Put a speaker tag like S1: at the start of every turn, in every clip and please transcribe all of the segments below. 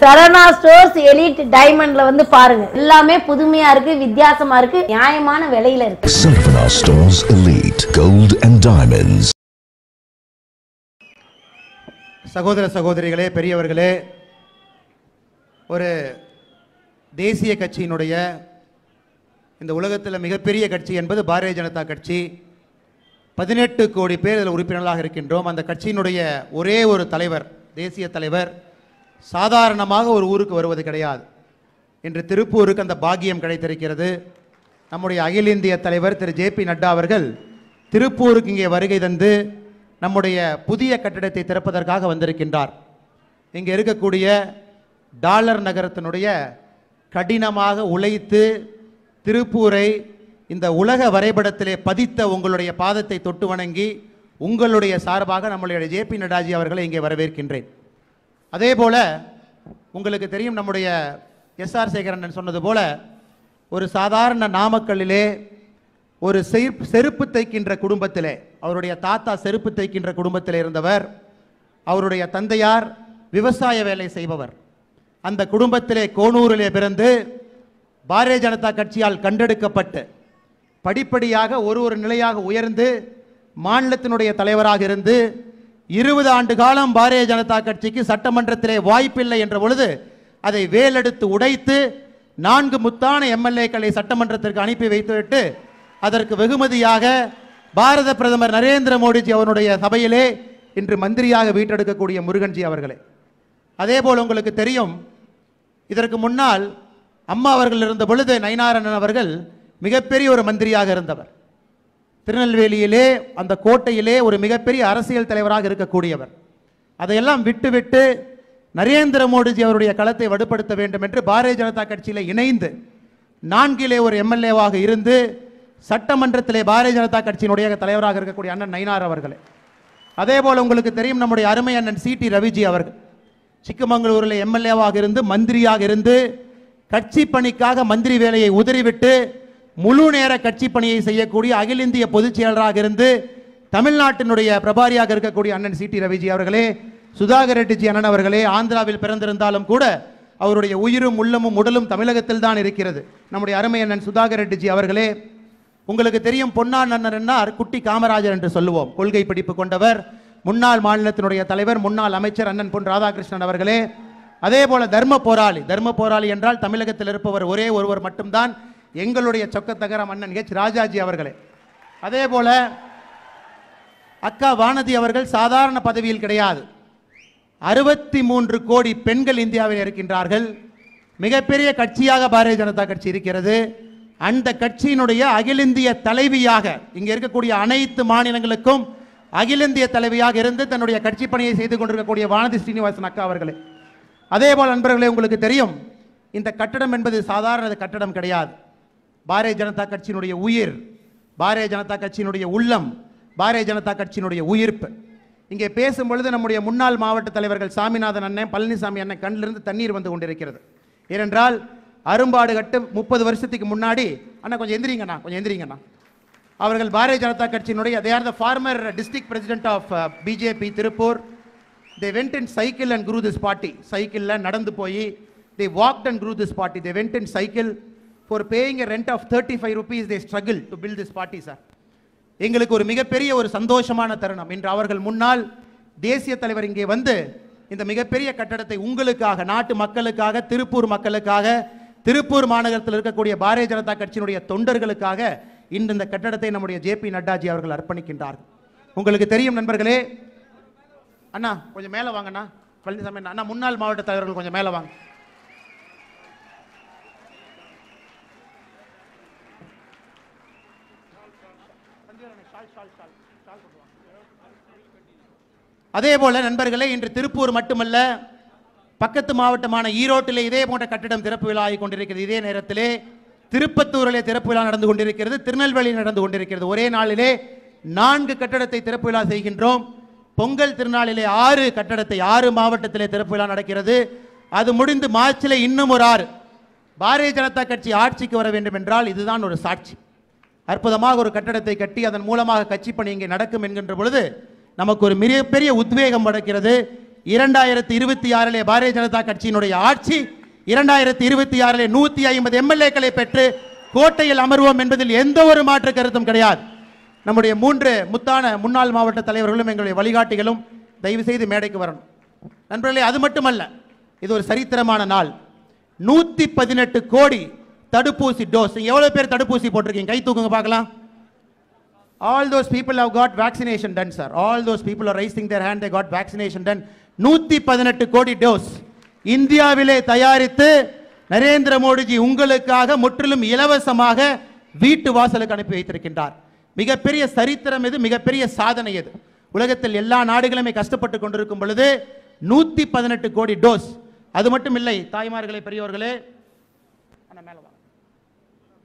S1: சரணா stores elite டைமண்ட்ல வந்து பாருங்க எல்லாமே புதுமையா இருக்கு வித்தியாசமா இருக்கு நியாயமான விலையில இருக்கு Sarana stores elite gold and diamonds சகோதர சகோதரிகளே பெரியவர்களே ஒரு தேசிய கட்சியினுடைய இந்த உலகத்தில் மிகப்பெரிய கட்சி என்பது பாரதிய ஜனதா கட்சி பதினெட்டு கோடி பேர் இதில் உறுப்பினர்களாக இருக்கின்றோம் அந்த கட்சியினுடைய ஒரே ஒரு தலைவர் தேசிய தலைவர் சாதாரணமாக ஒரு ஊருக்கு வருவது கிடையாது இன்று திருப்பூருக்கு அந்த பாக்கியம் கிடைத்திருக்கிறது நம்முடைய அகில இந்திய தலைவர் திரு ஜே பி நட்டா அவர்கள் திருப்பூருக்கு இங்கே வருகை தந்து நம்முடைய புதிய கட்டிடத்தை திறப்பதற்காக வந்திருக்கின்றார் இங்கே இருக்கக்கூடிய டாலர் நகரத்தினுடைய கடினமாக உழைத்து திருப்பூரை இந்த உலக வரைபடத்திலே பதித்த உங்களுடைய பாதத்தை தொட்டு வணங்கி உங்களுடைய சார்பாக நம்மளுடைய ஜே பி நடாஜி அவர்களை இங்கே வரவேற்கின்றேன் அதே போல் உங்களுக்கு தெரியும் நம்முடைய எஸ்ஆர் சேகரன் சொன்னது போல் ஒரு சாதாரண நாமக்கல்லிலே ஒரு செருப்பு தைக்கின்ற குடும்பத்திலே அவருடைய தாத்தா செருப்பு தைக்கின்ற குடும்பத்தில் இருந்தவர் அவருடைய தந்தையார் விவசாய வேலை செய்பவர் அந்த குடும்பத்திலே கோனூரிலே பிறந்து பாரதிய ஜனதா கட்சியால் கண்டெடுக்கப்பட்டு படிப்படியாக ஒரு ஒரு நிலையாக உயர்ந்து மாநிலத்தினுடைய தலைவராக இருந்து இருபது ஆண்டு காலம் பாரதிய ஜனதா கட்சிக்கு சட்டமன்றத்திலே வாய்ப்பில்லை என்ற பொழுது அதை வேலெடுத்து உடைத்து நான்கு முத்தான எம்எல்ஏக்களை சட்டமன்றத்திற்கு அனுப்பி வைத்துவிட்டு அதற்கு வெகுமதியாக பாரத பிரதமர் நரேந்திர மோடிஜி அவனுடைய சபையிலே இன்று மந்திரியாக வீட்டெடுக்கக்கூடிய முருகன்ஜி அவர்களே அதே போல் உங்களுக்கு தெரியும் இதற்கு முன்னால் அம்மா அவர்கள் இருந்த பொழுது நயனாரண்ணன் அவர்கள் மிகப்பெரிய ஒரு மந்திரியாக இருந்தவர் திருநெல்வேலியிலே அந்த கோட்டையிலே ஒரு மிகப்பெரிய அரசியல் தலைவராக இருக்கக்கூடியவர் அதையெல்லாம் விட்டுவிட்டு நரேந்திர மோடிஜி அவருடைய களத்தை வலுப்படுத்த வேண்டும் என்று பாரதிய ஜனதா கட்சியில் இணைந்து நான்கிலே ஒரு எம்எல்ஏவாக இருந்து சட்டமன்றத்திலே பாரதிய ஜனதா கட்சியினுடைய தலைவராக இருக்கக்கூடிய அண்ணன் நயினார் அவர்களே அதே போல் உங்களுக்கு தெரியும் நம்முடைய அருமை அண்ணன் சி டி ரவிஜி அவர்கள் சிக்கமங்களூரில் எம்எல்ஏவாக இருந்து மந்திரியாக இருந்து கட்சி பணிக்காக மந்திரி வேலையை உதறிவிட்டு முழு நேர கட்சி பணியை செய்யக்கூடிய அகில இந்திய பொதுச் செயலராக இருந்து தமிழ்நாட்டினுடைய பிரபாரியாக இருக்கக்கூடிய அண்ணன் சி டி ரவிஜி அவர்களே சுதாகர் ரெட்டிஜி அண்ணன் அவர்களே ஆந்திராவில் பிறந்திருந்தாலும் கூட அவருடைய உயிரும் உள்ளமும் உடலும் தமிழகத்தில் தான் இருக்கிறது நம்முடைய அருமை அண்ணன் சுதாகர் ரெட்டிஜி அவர்களே உங்களுக்கு தெரியும் பொன்னான் அண்ணன் என்னார் குட்டி காமராஜர் என்று சொல்லுவோம் கொள்கை பிடிப்பு கொண்டவர் முன்னாள் மாநிலத்தினுடைய தலைவர் முன்னாள் அமைச்சர் அண்ணன் பொன் ராதாகிருஷ்ணன் அவர்களே அதே போல தர்ம போராளி தர்ம போராளி என்றால் தமிழகத்தில் இருப்பவர் ஒரே ஒருவர் மட்டும்தான் எங்களுடைய சொக்கத்தகர மன்னன் ஹெச் ராஜாஜி அவர்களே அதே போல் அக்கா வானதி அவர்கள் சாதாரண பதவியில் கிடையாது அறுபத்தி மூன்று கோடி பெண்கள் இந்தியாவில் இருக்கின்றார்கள் மிகப்பெரிய கட்சியாக பாரதிய ஜனதா கட்சி இருக்கிறது அந்த கட்சியினுடைய அகில இந்திய தலைவியாக இங்கே இருக்கக்கூடிய அனைத்து மாநிலங்களுக்கும் அகில இந்திய தலைவியாக இருந்து தன்னுடைய கட்சி பணியை செய்து கொண்டிருக்கக்கூடிய வானதி ஸ்ரீனிவாசன் அக்கா அவர்களே அதே போல் நண்பர்களே உங்களுக்கு தெரியும் இந்த கட்டடம் என்பது சாதாரண கட்டடம் கிடையாது பாரதிய ஜனதா கட்சியினுடைய உயிர் பாரதிய ஜனதா கட்சியினுடைய உள்ளம் பாரதிய ஜனதா கட்சியினுடைய உயிர்ப்பு இங்கே பேசும் பொழுது நம்முடைய முன்னாள் மாவட்ட தலைவர்கள் சாமிநாதன் அண்ணன் பழனிசாமி அண்ணன் கண்ணிலிருந்து தண்ணீர் வந்து கொண்டிருக்கிறது ஏனென்றால் அரும்பாடு கட்டு முப்பது வருஷத்துக்கு முன்னாடி அண்ணா கொஞ்சம் எந்திரிங்கண்ணா கொஞ்சம் எந்திரிங்கண்ணா அவர்கள் பாரதிய ஜனதா கட்சியினுடைய they are the former district president of BJP Tiruppur they went in cycle and grew this party சைக்கிளில் நடந்து போய் they walked and grew this party they went in cycle for paying rent of thirty five rupees they struggle to build this party sir எங்களுக்கு ஒரு மிகப்பெரிய ஒரு சந்தோஷமான தருணம் இன்று அவர்கள் முன்னால் தேசிய தலைவர் இங்கே வந்து இந்த மிகப்பெரிய கட்டடத்தை உங்களுக்காக நாட்டு மக்களுக்காக திருப்பூர் மக்களுக்காக திருப்பூர் மாநகரத்தில் இருக்கக்கூடிய பாரதிய ஜனதா கட்சியினுடைய தொண்டர்களுக்காக இன்று இந்த கட்டடத்தை நம்முடைய ஜே பி நட்டாஜி அவர்கள் அர்ப்பணிக்கின்றார்கள் உங்களுக்கு தெரியும் நண்பர்களே அண்ணா கொஞ்சம் மேலே வாங்கண்ணா பழனிசாமி அண்ணா முன்னாள் மாவட்ட தலைவர்கள் கொஞ்சம் மேலே வாங்க அதே போல் நண்பர்களே இன்று திருப்பூர் மட்டுமல்ல பக்கத்து மாவட்டமான ஈரோட்டிலே இதே போன்ற கட்டிடம் திறப்பு விழா ஆகி கொண்டிருக்கிறது இதே நேரத்திலே திருப்பத்தூரிலே திறப்பு விழா நடந்து கொண்டிருக்கிறது திருநெல்வேலி நடந்து கொண்டிருக்கிறது ஒரே நாளிலே நான்கு கட்டடத்தை திறப்பு விழா செய்கின்றோம் பொங்கல் திருநாளிலே ஆறு கட்டடத்தை ஆறு மாவட்டத்திலே திறப்பு விழா நடக்கிறது அது முடிந்து மார்ச்சில் இன்னும் ஒரு ஆறு பாரதிய ஜனதா கட்சி ஆட்சிக்கு வர வேண்டும் என்றால் இதுதான் ஒரு சாட்சி அற்புதமாக ஒரு கட்டடத்தை கட்டி அதன் மூலமாக கட்சி பணி இங்கே நடக்கும் என்கின்ற பொழுது நமக்கு ஒரு மிகப்பெரிய உத்வேகம் படைக்கிறது இரண்டாயிரத்தி இருபத்தி ஆறிலே பாரதிய ஜனதா கட்சியினுடைய ஆட்சி இரண்டாயிரத்தி இருபத்தி ஆறிலே நூற்றி ஐம்பது எம்எல்ஏக்களை பெற்று கோட்டையில் அமர்வோம் என்பதில் எந்த ஒரு மாற்று கருத்தும் கிடையாது நம்முடைய மூன்று முத்தான முன்னாள் மாவட்ட தலைவர்களும் எங்களுடைய வழிகாட்டிகளும் தயவு செய்து மேடைக்கு வரணும் நண்பர்களே அது மட்டுமல்ல இது ஒரு சரித்திரமான நாள் நூற்றி பதினெட்டு கோடி தடுப்பூசி டோஸ் எவ்வளோ பேர் தடுப்பூசி போட்டிருக்கீங்க கை தூக்குங்க பார்க்கலாம் all those people have got vaccination done sir all those people raising their hand they got vaccination done நூற்றி பதினெட்டு கோடி டோஸ் இந்தியாவிலே தயாரித்து நரேந்திர மோடிஜி உங்களுக்காக முற்றிலும் இலவசமாக வீட்டு வாசலுக்கு அனுப்பி வைத்திருக்கின்றார் மிகப்பெரிய சரித்திரம் எது மிகப்பெரிய சாதனை எது உலகத்தில் எல்லா நாடுகளுமே கஷ்டப்பட்டு கொண்டிருக்கும் பொழுது நூற்றி பதினெட்டு கோடி டோஸ் அது மட்டும் இல்லை தாய்மார்களே பெரியவர்களே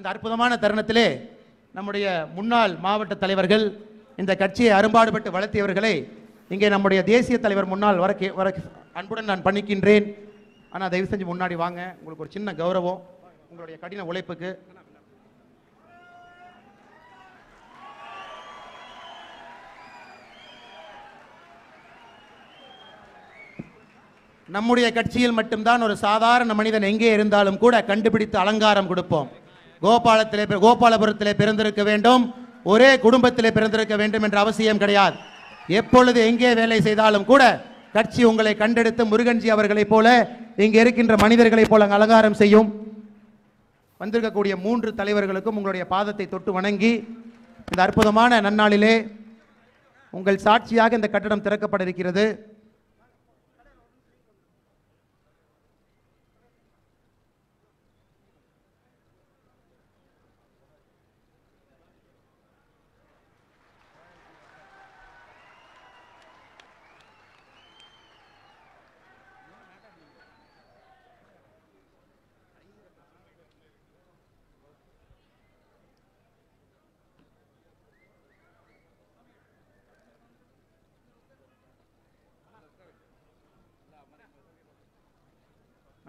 S1: இந்த அற்புதமான தருணத்திலே நம்முடைய முன்னாள் மாவட்ட தலைவர்கள் இந்த கட்சியை அரும்பாடுபட்டு வளர்த்தியவர்களை இங்கே நம்முடைய தேசிய தலைவர் முன்னால் வர வர அன்புடன் நான் பண்ணிக்கின்றேன் ஆனால் தயவு செஞ்சு முன்னாடி வாங்க உங்களுக்கு ஒரு சின்ன கௌரவம் உங்களுடைய கடின உழைப்புக்கு நம்முடைய கட்சியில் மட்டும்தான் ஒரு சாதாரண மனிதன் எங்கே இருந்தாலும் கூட கண்டுபிடித்து அலங்காரம் கொடுப்போம் கோபாலத்திலே கோபாலபுரத்திலே பிறந்திருக்க வேண்டும் ஒரே குடும்பத்திலே பிறந்திருக்க வேண்டும் என்ற அவசியம் கிடையாது எப்பொழுது எங்கே வேலை செய்தாலும் கூட கட்சி உங்களை கண்டெடுத்து முருகன்ஜி அவர்களைப் போல இங்கே இருக்கின்ற மனிதர்களைப் போல அலங்காரம் செய்யும் வந்திருக்கக்கூடிய மூன்று தலைவர்களுக்கும் உங்களுடைய பாதத்தை தொட்டு வணங்கி இந்த அற்புதமான நன்னாளிலே உங்கள் சாட்சியாக இந்த கட்டடம் திறக்கப்பட இருக்கிறது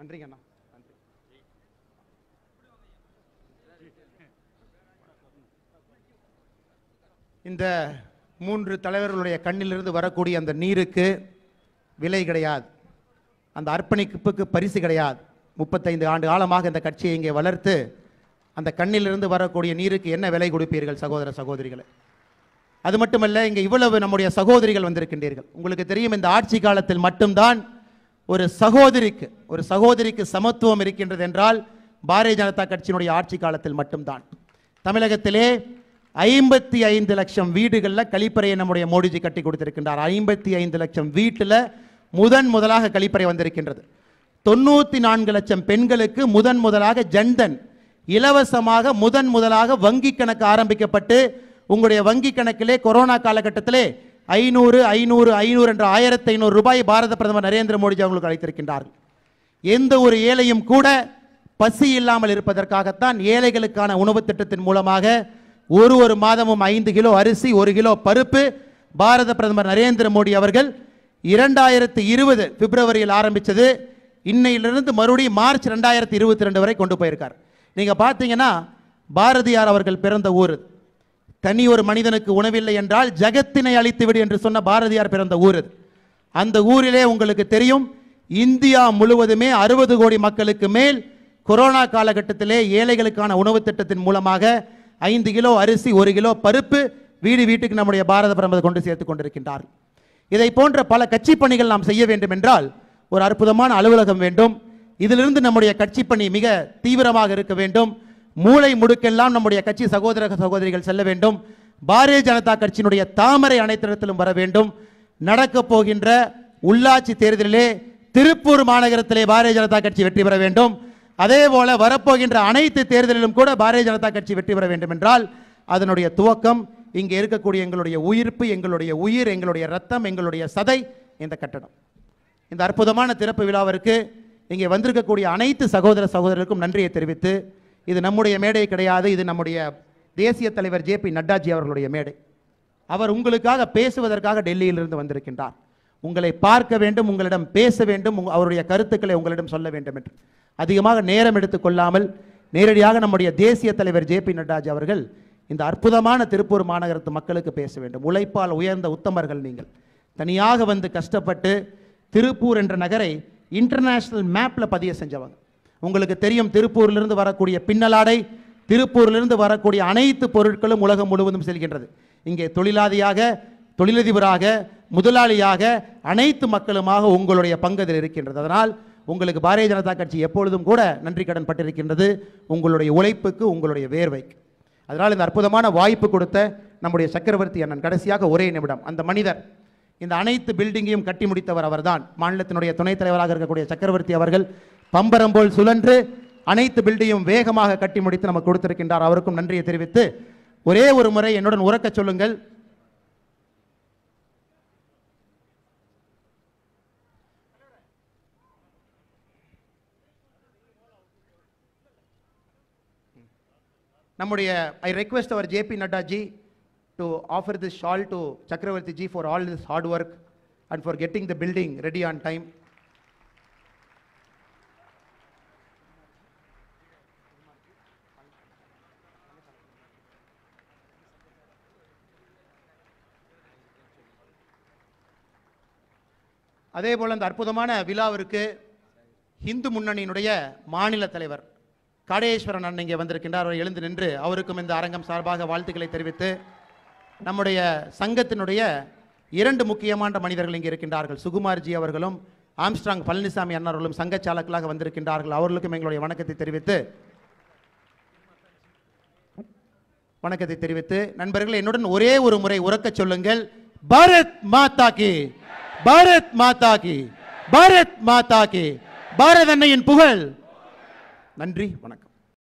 S1: நன்றிங்க அண்ணா நன்றி இந்த மூன்று தலைவர்களுடைய கண்ணிலிருந்து வரக்கூடிய அந்த நீருக்கு விலை கிடையாது அந்த அர்ப்பணிப்புக்கு பரிசு கிடையாது முப்பத்தைந்து ஆண்டு காலமாக இந்த கட்சியை இங்கே வளர்த்து அந்த கண்ணிலிருந்து வரக்கூடிய நீருக்கு என்ன விலை கொடுப்பீர்கள் சகோதர சகோதரிகளை அது மட்டுமல்ல இங்கே இவ்வளவு நம்முடைய சகோதரிகள் வந்திருக்கின்றீர்கள் உங்களுக்கு தெரியும் இந்த ஆட்சி காலத்தில் மட்டும்தான் ஒரு சகோதரிக்கு ஒரு சகோதரிக்கு சமத்துவம் இருக்கின்றது என்றால் பாரதிய ஜனதா கட்சியினுடைய ஆட்சி காலத்தில் மட்டும்தான் தமிழகத்திலே ஐம்பத்தி ஐந்து லட்சம் வீடுகளில் கழிப்பறையை நம்முடைய மோடிஜி கட்டி கொடுத்திருக்கின்றார் ஐம்பத்தி ஐந்து லட்சம் வீட்டில் முதன் முதலாக கழிப்பறை வந்திருக்கின்றது தொண்ணூற்றி நான்கு லட்சம் பெண்களுக்கு முதன் முதலாக ஜன்தன் இலவசமாக முதன் முதலாக வங்கி கணக்கு ஆரம்பிக்கப்பட்டு உங்களுடைய வங்கி கணக்கிலே கொரோனா காலகட்டத்திலே ஐநூறு ஐநூறு ஐநூறு என்ற ஆயிரத்தி ஐநூறு ரூபாய் பாரத பிரதமர் நரேந்திர மோடிஜி அவங்களுக்கு அழைத்திருக்கின்றார்கள் எந்த ஒரு ஏழையும் கூட பசி இல்லாமல் இருப்பதற்காகத்தான் ஏழைகளுக்கான உணவு திட்டத்தின் மூலமாக ஒரு ஒரு மாதமும் ஐந்து கிலோ அரிசி ஒரு கிலோ பருப்பு பாரத பிரதமர் நரேந்திர மோடி அவர்கள் இரண்டாயிரத்தி இருபது பிப்ரவரியில் ஆரம்பித்தது இன்னையிலிருந்து மறுபடியும் மார்ச் ரெண்டாயிரத்தி இருபத்தி ரெண்டு வரை கொண்டு போயிருக்கார் நீங்கள் பார்த்தீங்கன்னா பாரதியார் அவர்கள் பிறந்த ஊர் தனி ஒரு மனிதனுக்கு உணவில்லை என்றால் ஜகத்தினை அழித்துவிடு என்று சொன்ன பாரதியார் பிறந்த ஊர் அது அந்த ஊரிலே உங்களுக்கு தெரியும் இந்தியா முழுவதுமே அறுபது கோடி மக்களுக்கு மேல் கொரோனா காலகட்டத்திலே ஏழைகளுக்கான உணவு திட்டத்தின் மூலமாக ஐந்து கிலோ அரிசி ஒரு கிலோ பருப்பு வீடு வீட்டுக்கு நம்முடைய பாரத பிரமதை கொண்டு சேர்த்து கொண்டிருக்கின்றார் இதை போன்ற பல கட்சி பணிகள் நாம் செய்ய வேண்டும் என்றால் ஒரு அற்புதமான அலுவலகம் வேண்டும் இதிலிருந்து நம்முடைய கட்சி பணி மிக தீவிரமாக இருக்க வேண்டும் மூளை முடுக்கெல்லாம் நம்முடைய கட்சி சகோதர சகோதரிகள் செல்ல வேண்டும் பாரதிய ஜனதா கட்சியினுடைய தாமரை அனைத்திடத்திலும் வர வேண்டும் நடக்கப் போகின்ற உள்ளாட்சி தேர்தலிலே திருப்பூர் மாநகரத்திலே பாரதிய ஜனதா கட்சி வெற்றி பெற வேண்டும் அதே போல வரப்போகின்ற அனைத்து தேர்தலிலும் கூட பாரதிய ஜனதா கட்சி வெற்றி பெற வேண்டும் என்றால் அதனுடைய துவக்கம் இங்கே இருக்கக்கூடிய எங்களுடைய உயிர்ப்பு எங்களுடைய உயிர் எங்களுடைய ரத்தம் எங்களுடைய சதை இந்த கட்டடம் இந்த அற்புதமான திறப்பு விழாவிற்கு இங்கே வந்திருக்கக்கூடிய அனைத்து சகோதர சகோதரருக்கும் நன்றியை தெரிவித்து இது நம்முடைய மேடை கிடையாது இது நம்முடைய தேசிய தலைவர் ஜே பி நட்டாஜி அவர்களுடைய மேடை அவர் உங்களுக்காக பேசுவதற்காக டெல்லியிலிருந்து வந்திருக்கின்றார் உங்களை பார்க்க வேண்டும் உங்களிடம் பேச வேண்டும் அவருடைய கருத்துக்களை உங்களிடம் சொல்ல வேண்டும் என்று அதிகமாக நேரம் எடுத்துக்கொள்ளாமல் நேரடியாக நம்முடைய தேசிய தலைவர் ஜே பி நட்டாஜி அவர்கள் இந்த அற்புதமான திருப்பூர் மாநகரத்து மக்களுக்கு பேச வேண்டும் உழைப்பால் உயர்ந்த உத்தமர்கள் நீங்கள் தனியாக வந்து கஷ்டப்பட்டு திருப்பூர் என்ற நகரை இன்டர்நேஷ்னல் மேப்பில் பதிய செஞ்சவங்க உங்களுக்கு தெரியும் திருப்பூரிலிருந்து வரக்கூடிய பின்னலாடை திருப்பூரிலிருந்து வரக்கூடிய அனைத்து பொருட்களும் உலகம் முழுவதும் செல்கின்றது இங்கே தொழிலாதியாக தொழிலதிபராக முதலாளியாக அனைத்து மக்களுமாக உங்களுடைய பங்கு அதில் இருக்கின்றது அதனால் உங்களுக்கு பாரதிய ஜனதா கட்சி எப்பொழுதும் கூட நன்றி கடன் பட்டிருக்கின்றது உங்களுடைய உழைப்புக்கு உங்களுடைய வேர்வைக்கு அதனால் இந்த அற்புதமான வாய்ப்பு கொடுத்த நம்முடைய சக்கரவர்த்தி அண்ணன் கடைசியாக ஒரே நிமிடம் அந்த மனிதர் இந்த அனைத்து பில்டிங்கையும் கட்டி முடித்தவர் அவர்தான் மாநிலத்தினுடைய துணைத் தலைவராக இருக்கக்கூடிய சக்கரவர்த்தி அவர்கள் பம்பரம் போல் சுழன்று அனைத்து பில்டையும் வேகமாக கட்டி முடித்து நமக்கு கொடுத்திருக்கின்றார் அவருக்கும் நன்றியை தெரிவித்து ஒரே ஒரு முறை என்னுடன் உறக்க சொல்லுங்கள் நம்முடைய I request our JP Naddaji to offer this shawl to Chakravarthy ji for all this hard work and for getting the building ready on time அதே போல் அந்த அற்புதமான விழாவிற்கு இந்து முன்னணியினுடைய மாநில தலைவர் காடேஸ்வரன் அண்ணன் இங்கே வந்திருக்கின்றார் அவர் எழுந்து நின்று அவருக்கும் இந்த அரங்கம் சார்பாக வாழ்த்துக்களை தெரிவித்து நம்முடைய சங்கத்தினுடைய இரண்டு முக்கியமான மனிதர்கள் இங்கே இருக்கின்றார்கள் சுகுமார்ஜி அவர்களும் ஆம்ஸ்ட்ராங் பழனிசாமி அண்ணர்களும் சங்க சாலக்களாக வந்திருக்கின்றார்கள் அவர்களுக்கும் எங்களுடைய வணக்கத்தை தெரிவித்து வணக்கத்தை தெரிவித்து நண்பர்கள் என்னுடன் ஒரே ஒரு முறை உறக்க சொல்லுங்கள் பாரத் மாதா கே பாரத் மாதா கி பாரத் மாதா கி பாரத் அன்னையின் புகழ் நன்றி வணக்கம்